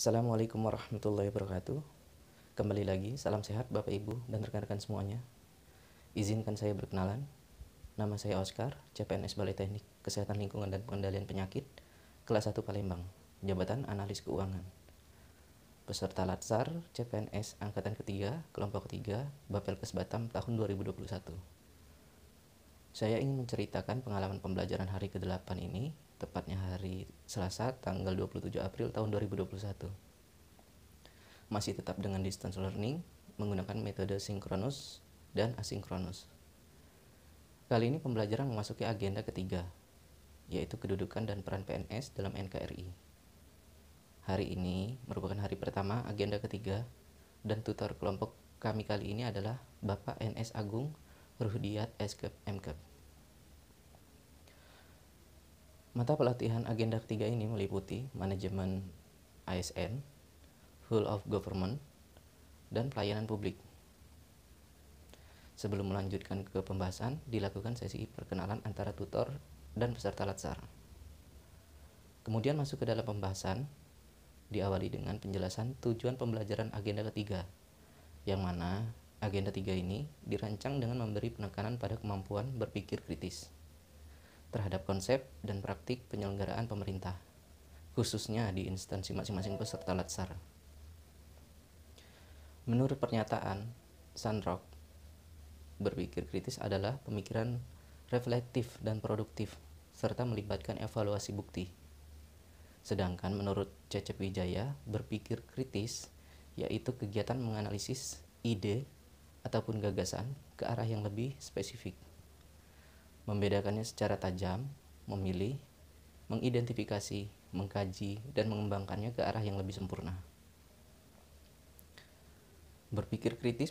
Assalamualaikum warahmatullahi wabarakatuh. Kembali lagi, salam sehat Bapak Ibu dan rekan-rekan semuanya. Izinkan saya berkenalan. Nama saya Oscar, CPNS Balai Teknik Kesehatan Lingkungan dan Pengendalian Penyakit, kelas 1 Palembang, jabatan analis keuangan. Peserta Latsar CPNS angkatan ketiga, kelompok ketiga, Bapelkes Batam tahun 2021. Saya ingin menceritakan pengalaman pembelajaran hari ke-8 ini tepatnya hari Selasa tanggal 27 April tahun 2021. Masih tetap dengan distance learning menggunakan metode sinkronus dan asinkronus. Kali ini pembelajaran memasuki agenda ketiga, yaitu kedudukan dan peran PNS dalam NKRI. Hari ini merupakan hari pertama agenda ketiga dan tutor kelompok kami kali ini adalah Bapak NS Agung Ruhdiat Eskep MKP. Mata pelatihan agenda ketiga ini meliputi manajemen ASN, rule of government, dan pelayanan publik. Sebelum melanjutkan ke pembahasan, dilakukan sesi perkenalan antara tutor dan peserta latsar. Kemudian masuk ke dalam pembahasan, diawali dengan penjelasan tujuan pembelajaran agenda ketiga, yang mana agenda tiga ini dirancang dengan memberi penekanan pada kemampuan berpikir kritis terhadap konsep dan praktik penyelenggaraan pemerintah, khususnya di instansi masing-masing peserta latsar. Menurut pernyataan Sandrock, berpikir kritis adalah pemikiran reflektif dan produktif, serta melibatkan evaluasi bukti. Sedangkan menurut Cecep Wijaya, berpikir kritis yaitu kegiatan menganalisis ide ataupun gagasan ke arah yang lebih spesifik membedakannya secara tajam, memilih, mengidentifikasi, mengkaji, dan mengembangkannya ke arah yang lebih sempurna. Berpikir kritis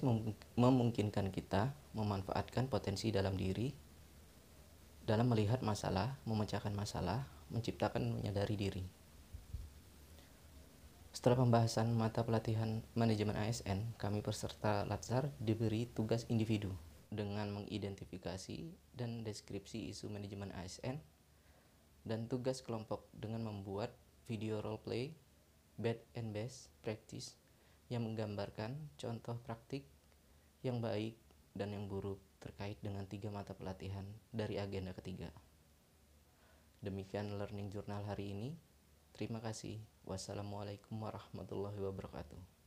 memungkinkan kita memanfaatkan potensi dalam diri dalam melihat masalah, memecahkan masalah, menciptakan menyadari diri. Setelah pembahasan mata pelatihan manajemen ASN, kami peserta Latsar diberi tugas individu dengan mengidentifikasi dan deskripsi isu manajemen ASN dan tugas kelompok dengan membuat video role play bad and best practice yang menggambarkan contoh praktik yang baik dan yang buruk terkait dengan tiga mata pelatihan dari agenda ketiga. Demikian learning journal hari ini. Terima kasih. Wassalamualaikum warahmatullahi wabarakatuh.